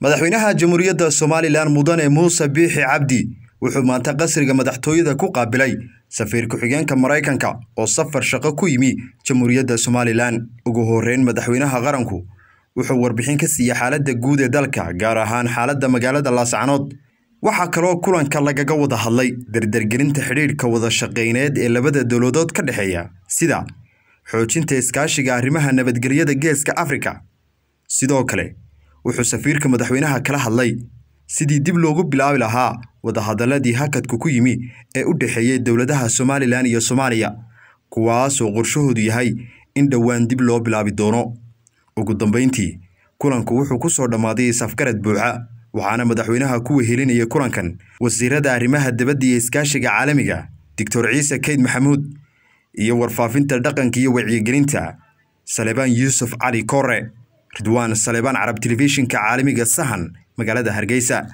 madaxweynaha jamhuuriyadda somalilan mudane muuse biixi cabdi wuxuu maanta qasriga madaxtooyada ku qaabilay safiir ku-xigeenka maraykanka oo safar shaqo ku yimi jamhuuriyadda somalilan ugu horreyn madaxweynaha qaranku wuxuu warbixin ka siiyey xaaladda guud ee dalka gaar ahaan xaaladda magaalada laascanood waxaa kaloo kulanka lagaga wada hadlay dardargelinta xidhiirka wada shaqayneed ee labada dowladood ka dhexeeya sida xoojinta iskaashiga arrimaha nabadgelyada geeska afrika sidoo kale wuxuu safiirka madaxweynaha kala hadlay sidii dib loogu bilaabi lahaa wadahadaladii hakadku ku yimi ee u dhexeeyey dowladaha somalilan iyo soomaaliya kuwaasoo qorshahoodu yahay in dhowaan dib loo bilaabi doono ugu dambayntii kulanku wuxuu ku soo dhammaaday isafgarad buuxa waxaana madaxweynaha ku wehelinayay kulankan wasiiradda arrimaha dabadda iyo iskaashiga caalamiga doctor ciise kayd maxamuud iyo warfaafinta dhaqanka iyo wacyigelinta salebaan yuusuf cali koore ridwaan saleebaan carab telefishinka caalamiga sahan magaalada hargeysa